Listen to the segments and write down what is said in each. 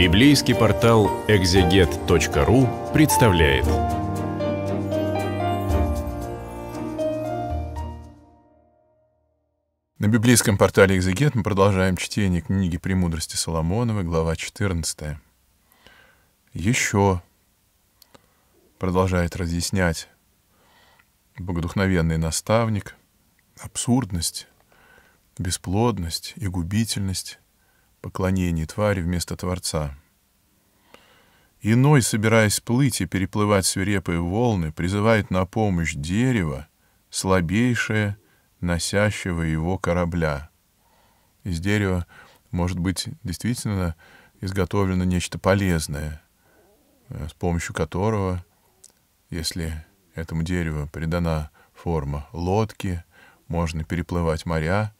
Библейский портал экзегет.ру представляет. На библейском портале «Экзегет» мы продолжаем чтение книги «Премудрости Соломоновой», глава 14. «Еще», — продолжает разъяснять богодухновенный наставник, абсурдность, бесплодность и губительность поклонении твари вместо Творца. Иной, собираясь плыть и переплывать свирепые волны, призывает на помощь дерево, слабейшее, носящего его корабля. Из дерева может быть действительно изготовлено нечто полезное, э, с помощью которого, если этому дереву придана форма лодки, можно переплывать моря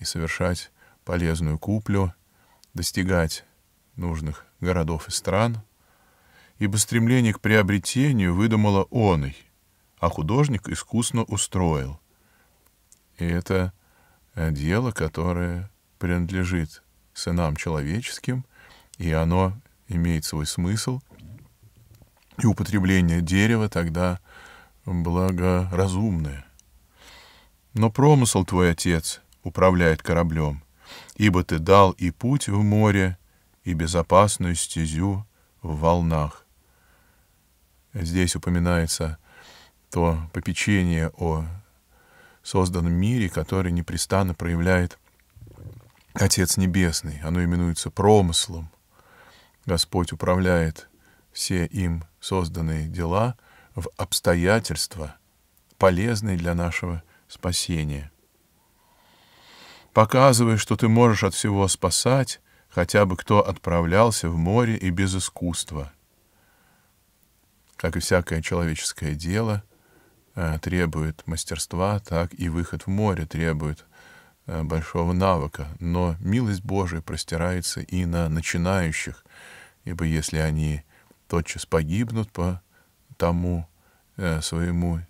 и совершать полезную куплю достигать нужных городов и стран, ибо стремление к приобретению выдумала оной, а художник искусно устроил. И это э, дело, которое принадлежит сынам человеческим, и оно имеет свой смысл, и употребление дерева тогда благоразумное. Но промысл твой отец управляет кораблем — ибо ты дал и путь в море, и безопасную стезю в волнах. Здесь упоминается то попечение о созданном мире, который непрестанно проявляет Отец Небесный. Оно именуется промыслом. Господь управляет все им созданные дела в обстоятельства, полезные для нашего спасения показывая, что ты можешь от всего спасать, хотя бы кто отправлялся в море и без искусства. Как и всякое человеческое дело э, требует мастерства, так и выход в море требует э, большого навыка. Но милость Божия простирается и на начинающих, ибо если они тотчас погибнут по тому э, своему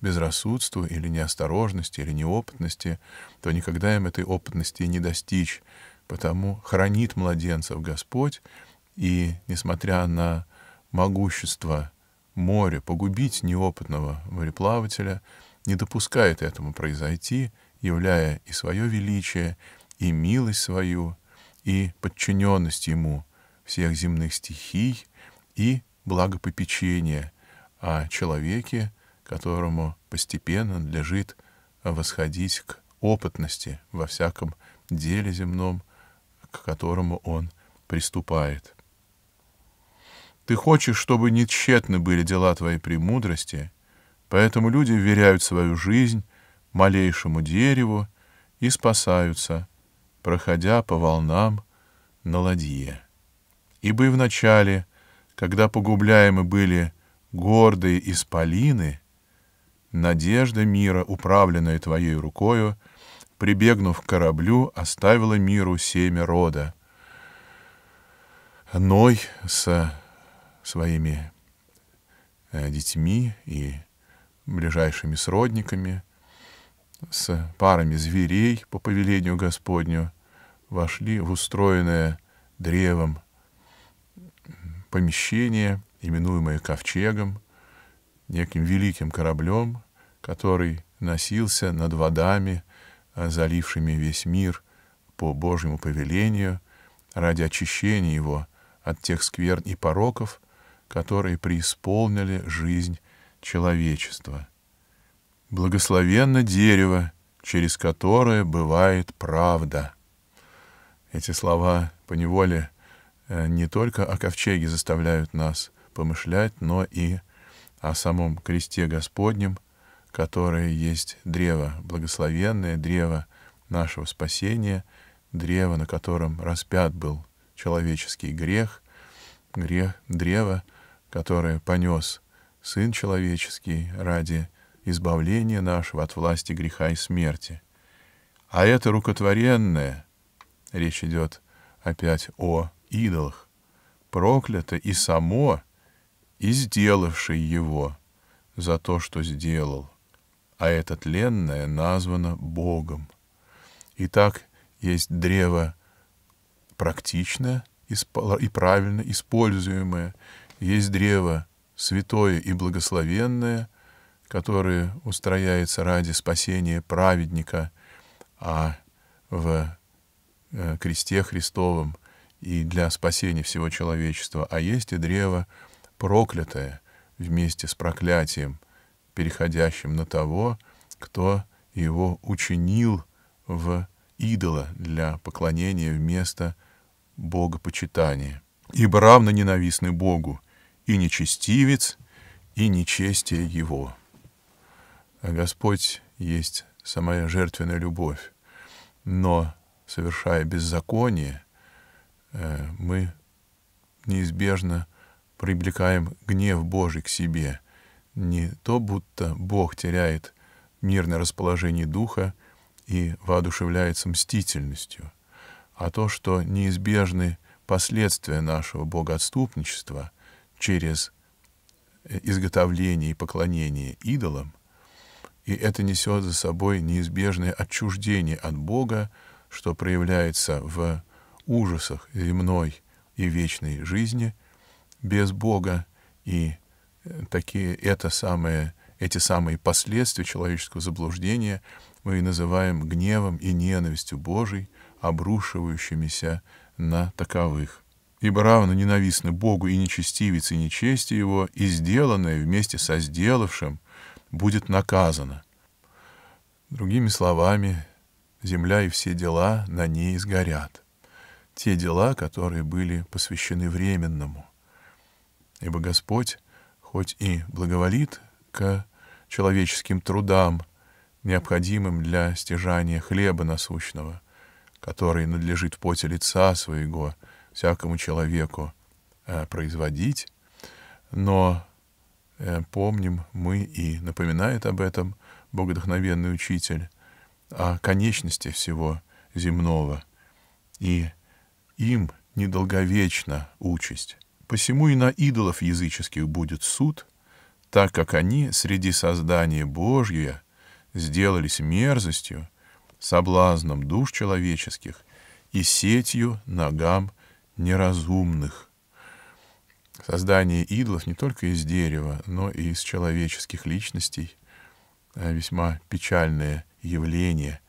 безрассудству или неосторожности, или неопытности, то никогда им этой опытности не достичь. Потому хранит младенцев Господь, и, несмотря на могущество моря погубить неопытного мореплавателя, не допускает этому произойти, являя и свое величие, и милость свою, и подчиненность ему всех земных стихий, и благопопечение о а человеке, которому постепенно надлежит восходить к опытности во всяком деле земном, к которому он приступает. Ты хочешь, чтобы не тщетны были дела твоей премудрости, поэтому люди вверяют свою жизнь малейшему дереву и спасаются, проходя по волнам на ладье. Ибо и вначале, когда погубляемы были гордые исполины, Надежда мира, управленная твоей рукою, прибегнув к кораблю, оставила миру семя рода. Ной со своими э, детьми и ближайшими сродниками, с парами зверей по повелению Господню, вошли в устроенное древом помещение, именуемое ковчегом, неким великим кораблем, который носился над водами, э, залившими весь мир по Божьему повелению, ради очищения его от тех скверн и пороков, которые преисполнили жизнь человечества. Благословенно дерево, через которое бывает правда. Эти слова поневоле э, не только о ковчеге заставляют нас помышлять, но и о самом кресте Господнем, которое есть древо благословенное, древо нашего спасения, древо, на котором распят был человеческий грех, грех древо, которое понес Сын Человеческий ради избавления нашего от власти греха и смерти. А это рукотворенное, речь идет опять о идолах, проклято и само и сделавший его за то, что сделал, а это тленное названо Богом. Итак, есть древо практичное и правильно используемое, есть древо святое и благословенное, которое устрояется ради спасения праведника, а в э, кресте Христовом и для спасения всего человечества, а есть и древо проклятое вместе с проклятием, переходящим на того, кто его учинил в идола для поклонения вместо богопочитания. Ибо равно ненавистны Богу и нечестивец, и нечестие его. А Господь есть самая жертвенная любовь. Но, совершая беззаконие, э, мы неизбежно привлекаем гнев Божий к себе. Не то, будто Бог теряет мирное расположение духа и воодушевляется мстительностью, а то, что неизбежны последствия нашего богоотступничества через э, изготовление и поклонение идолам, и это несет за собой неизбежное отчуждение от Бога, что проявляется в ужасах земной и вечной жизни без Бога, и э, такие, это самые, эти самые последствия человеческого заблуждения мы и называем гневом и ненавистью Божией, обрушивающимися на таковых. Ибо равно ненавистны Богу и нечестивец, и нечести его, и сделанное вместе со сделавшим будет наказано. Другими словами, земля и все дела на ней сгорят. Те дела, которые были посвящены временному. Ибо Господь, хоть и благоволит к человеческим трудам, необходимым для стяжания хлеба насущного, который надлежит в поте лица своего всякому человеку э, производить, но э, помним мы и напоминает об этом богодохновенный учитель о конечности всего земного, и им недолговечна участь. Посему и на идолов языческих будет суд, так как они среди создания Божья сделались мерзостью, соблазном душ человеческих и сетью ногам неразумных. Создание идолов не только из дерева, но и из человеческих личностей — э, весьма печальное явление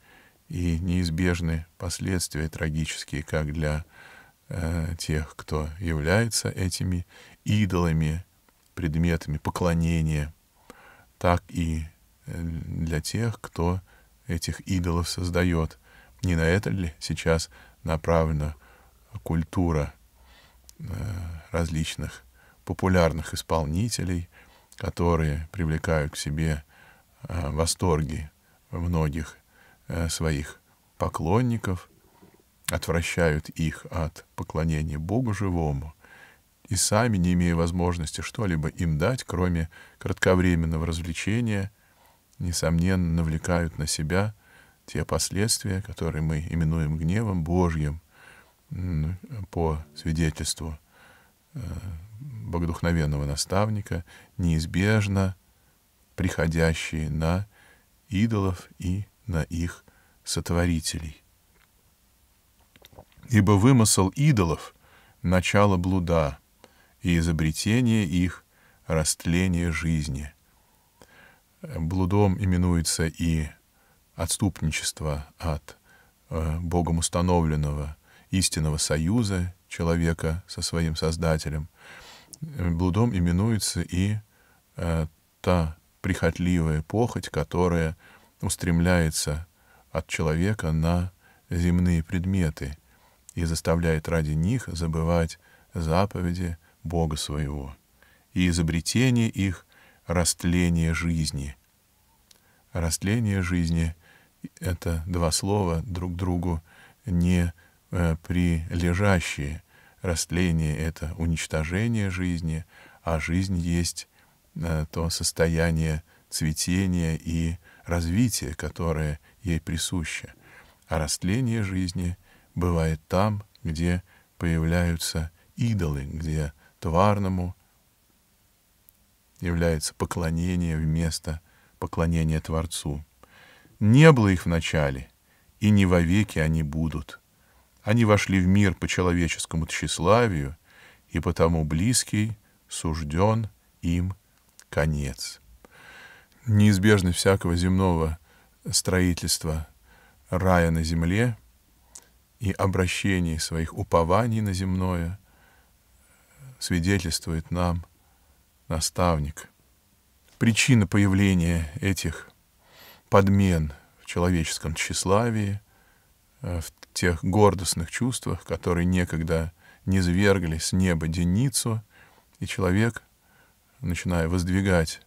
и неизбежны последствия трагические как для Э, тех, кто является этими идолами, предметами поклонения, так и э, для тех, кто этих идолов создает. Не на это ли сейчас направлена культура э, различных популярных исполнителей, которые привлекают к себе восторги многих своих поклонников, отвращают их от поклонения Богу живому, и сами, не имея возможности что-либо им дать, кроме кратковременного развлечения, несомненно, навлекают на себя те последствия, которые мы именуем гневом Божьим по свидетельству э, богодухновенного наставника, неизбежно приходящие на идолов и на их сотворителей. Ибо вымысел идолов — начало блуда, и изобретение их — растление жизни. Блудом именуется и отступничество от э, Богом установленного истинного союза человека со своим Создателем. Блудом именуется и э, та прихотливая похоть, которая устремляется от человека на земные предметы — и заставляет ради них забывать заповеди Бога своего, и изобретение их — растление жизни. Растление жизни — это два слова друг другу не э, прилежащие. Растление — это уничтожение жизни, а жизнь есть э, то состояние цветения и развития, которое ей присуще. А растление жизни — бывает там, где появляются идолы, где тварному является поклонение вместо поклонения Творцу. Не было их в начале, и не вовеки они будут. Они вошли в мир по человеческому тщеславию, и потому близкий сужден им конец. Неизбежность всякого земного строительства рая на земле и обращении своих упований на земное свидетельствует нам наставник. Причина появления этих подмен в человеческом тщеславии, э, в тех гордостных чувствах, которые некогда не свергли с неба деницу, и человек, начиная воздвигать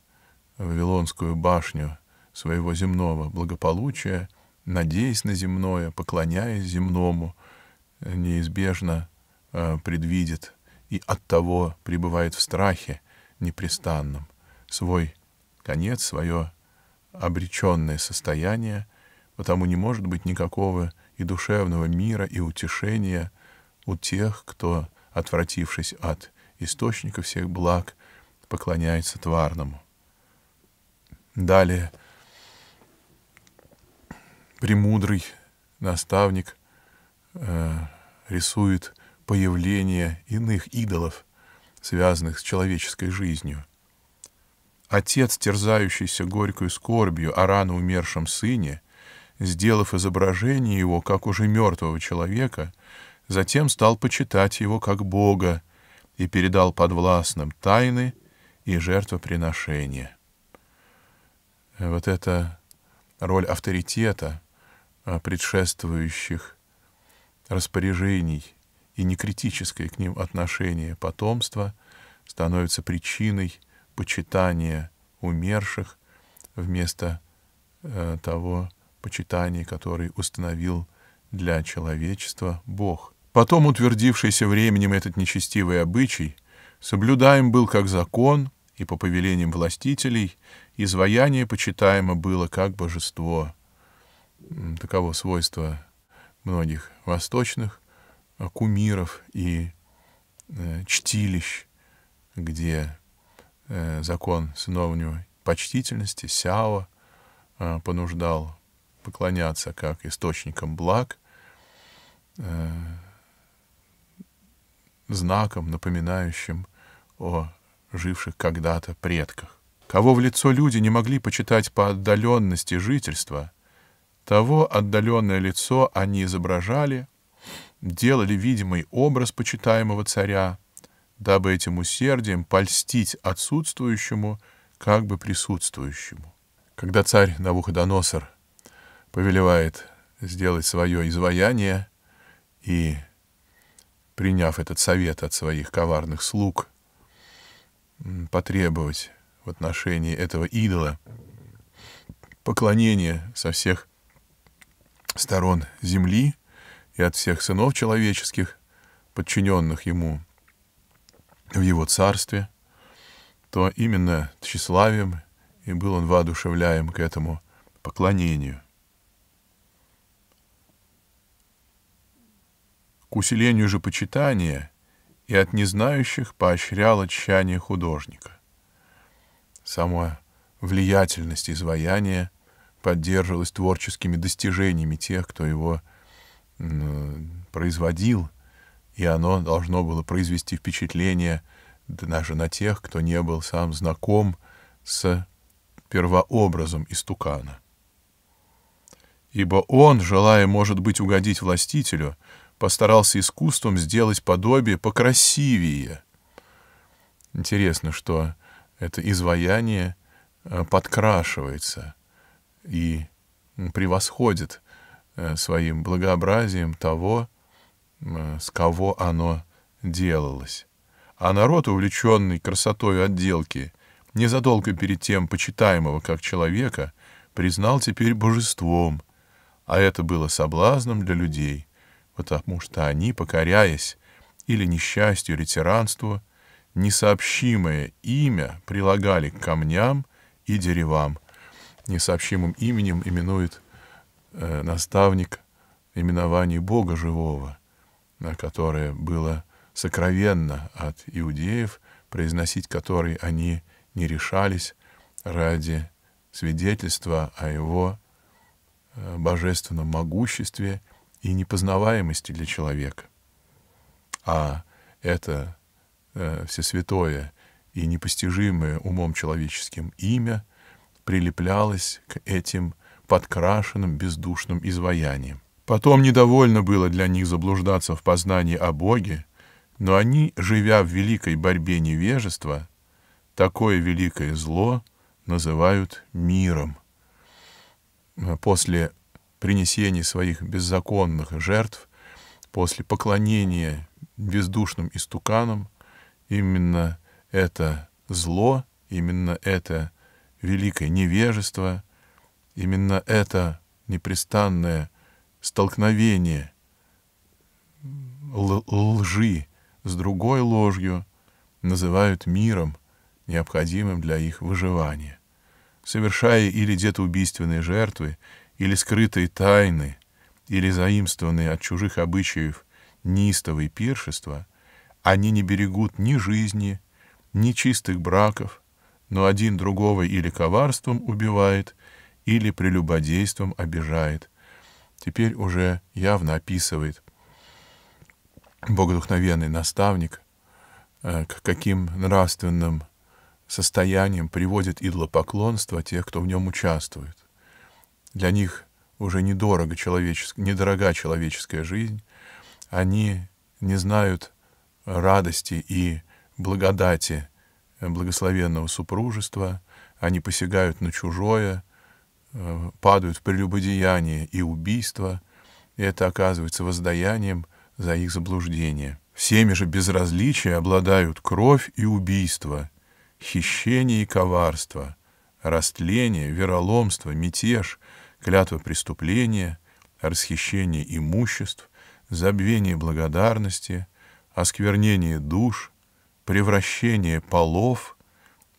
Вавилонскую башню своего земного благополучия, надеясь на земное, поклоняясь земному, э, неизбежно э, предвидит и от того пребывает в страхе непрестанном свой конец, свое обреченное состояние, потому не может быть никакого и душевного мира, и утешения у тех, кто, отвратившись от источника всех благ, поклоняется тварному. Далее — премудрый наставник э, рисует появление иных идолов, связанных с человеческой жизнью. Отец, терзающийся горькой скорбью о рано умершем сыне, сделав изображение его как уже мертвого человека, затем стал почитать его как Бога и передал подвластным тайны и жертвоприношения. Э, вот эта роль авторитета — а, предшествующих распоряжений и некритическое к ним отношение потомства становится причиной почитания умерших вместо э, того почитания, которое установил для человечества Бог. Потом утвердившийся временем этот нечестивый обычай соблюдаем был как закон, и по повелениям властителей изваяние почитаемо было как божество таково свойство многих восточных э, кумиров и э, чтилищ, где э, закон сыновнего почтительности, сяо, понуждал поклоняться как источникам благ, знаком, напоминающим о живших когда-то предках. Кого в лицо люди не могли почитать по отдаленности жительства — того отдаленное лицо они изображали, делали видимый образ почитаемого царя, дабы этим усердием польстить отсутствующему, как бы присутствующему. Когда царь Навуходоносор повелевает сделать свое изваяние и, приняв этот совет от своих коварных слуг, потребовать в отношении этого идола поклонения со всех сторон земли и от всех сынов человеческих, подчиненных ему в его царстве, то именно тщеславием и был он воодушевляем к этому поклонению. К усилению же почитания и от незнающих поощряло тщание художника. Само влиятельность изваяния поддерживалось творческими достижениями тех, кто его производил, и оно должно было произвести впечатление даже на тех, кто не был сам знаком с первообразом истукана. Ибо он, желая, может быть, угодить властителю, постарался искусством сделать подобие покрасивее. Интересно, что это изваяние э, подкрашивается — и превосходит э, своим благообразием того, с кого оно делалось. А народ, увлеченный красотой отделки, незадолго перед тем почитаемого как человека, признал теперь божеством, а это было соблазном для людей, потому что они, покоряясь или несчастью, или тиранству, несообщимое имя прилагали к камням и деревам, несообщимым именем именует э, наставник именование Бога Живого, на которое было сокровенно от иудеев, произносить который они не решались ради свидетельства о его э, божественном могуществе и непознаваемости для человека. А это э, всесвятое и непостижимое умом человеческим имя — прилеплялась к этим подкрашенным бездушным изваяниям. Потом недовольно было для них заблуждаться в познании о Боге, но они, живя в великой борьбе невежества, такое великое зло называют миром. После принесения своих беззаконных жертв, после поклонения бездушным истуканам, именно это зло, именно это великое невежество, именно это непрестанное столкновение лжи с другой ложью называют миром, необходимым для их выживания. Совершая или детоубийственные жертвы, или скрытые тайны, или заимствованные от чужих обычаев неистовые пиршества, они не берегут ни жизни, ни чистых браков – но один другого или коварством убивает, или прелюбодейством обижает. Теперь уже явно описывает богодухновенный наставник, э, к каким нравственным состоянием приводит идолопоклонство тех, кто в нем участвует. Для них уже недорого человеческ... недорога человеческая жизнь, они не знают радости и благодати благословенного супружества, они посягают на чужое, э, падают в прелюбодеяние и убийство, и это оказывается воздаянием за их заблуждение. Всеми же безразличия обладают кровь и убийство, хищение и коварство, растление, вероломство, мятеж, клятва преступления, расхищение имуществ, забвение благодарности, осквернение душ, превращение полов,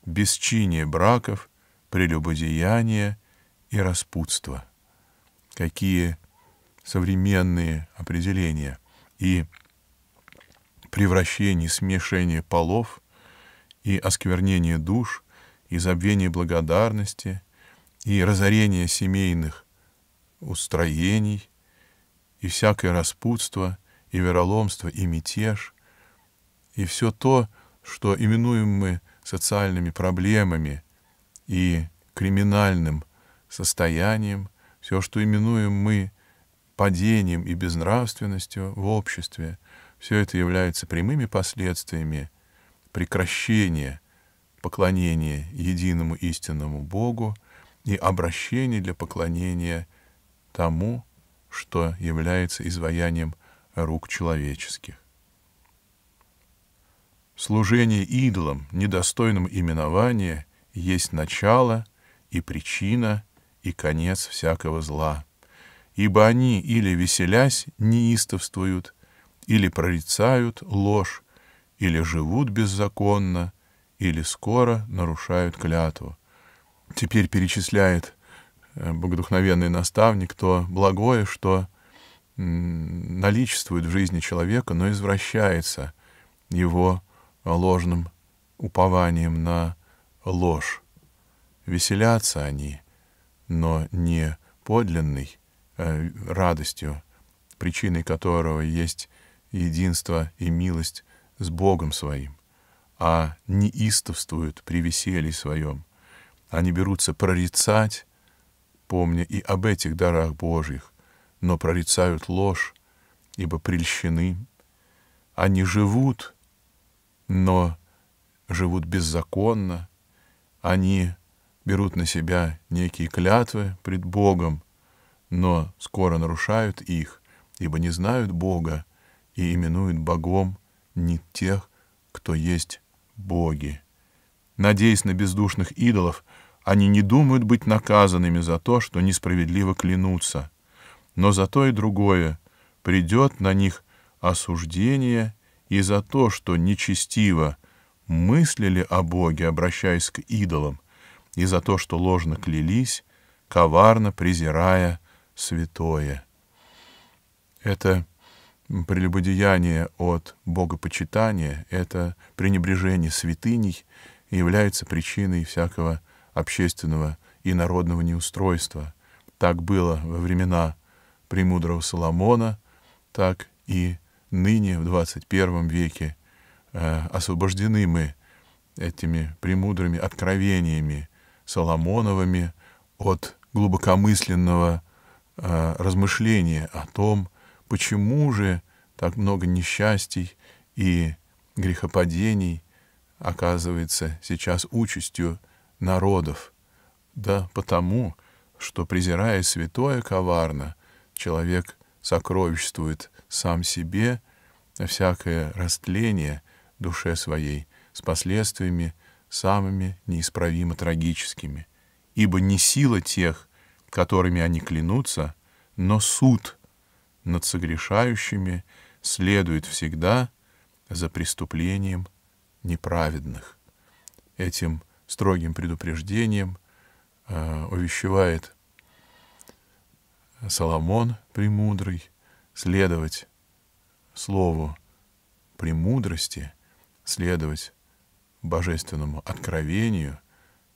бесчиние браков, прелюбодеяние и распутство. Какие современные определения и превращение, смешение полов и осквернение душ, и забвение благодарности, и разорение семейных устроений, и всякое распутство, и вероломство, и мятеж, и все то, что именуем мы социальными проблемами и криминальным состоянием, все, что именуем мы падением и безнравственностью в обществе, все это является прямыми последствиями прекращения поклонения единому истинному Богу и обращения для поклонения тому, что является изваянием рук человеческих. Служение идолам, недостойным именования, есть начало и причина и конец всякого зла. Ибо они или веселясь неистовствуют, или прорицают ложь, или живут беззаконно, или скоро нарушают клятву. Теперь перечисляет э, богодухновенный наставник то благое, что наличествует в жизни человека, но извращается его ложным упованием на ложь. Веселятся они, но не подлинной а, э, радостью, причиной которого есть единство и милость с Богом своим, а неистовствуют при веселье своем. Они берутся прорицать, помня и об этих дарах Божьих, но прорицают ложь, ибо прельщены. Они живут — но живут беззаконно, они берут на себя некие клятвы пред Богом, но скоро нарушают их, ибо не знают Бога и именуют Богом не тех, кто есть боги. Надеясь на бездушных идолов, они не думают быть наказанными за то, что несправедливо клянутся, но за то и другое придет на них осуждение и за то, что нечестиво мыслили о Боге, обращаясь к идолам, и за то, что ложно клялись, коварно презирая святое. Это прелюбодеяние от богопочитания, это пренебрежение святыней является причиной всякого общественного и народного неустройства. Так было во времена премудрого Соломона, так и ныне, в 21 веке, э, освобождены мы этими премудрыми откровениями Соломоновыми от глубокомысленного э, размышления о том, почему же так много несчастий и грехопадений оказывается сейчас участью народов. Да потому, что, презирая святое коварно, человек сокровищствует сам себе всякое растление душе своей с последствиями самыми неисправимо трагическими, ибо не сила тех, которыми они клянутся, но суд над согрешающими следует всегда за преступлением неправедных. Этим строгим предупреждением э, увещевает Соломон Премудрый, следовать слову премудрости, следовать божественному откровению,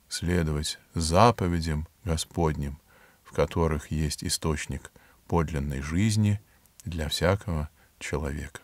следовать заповедям Господним, в которых есть источник подлинной жизни для всякого человека.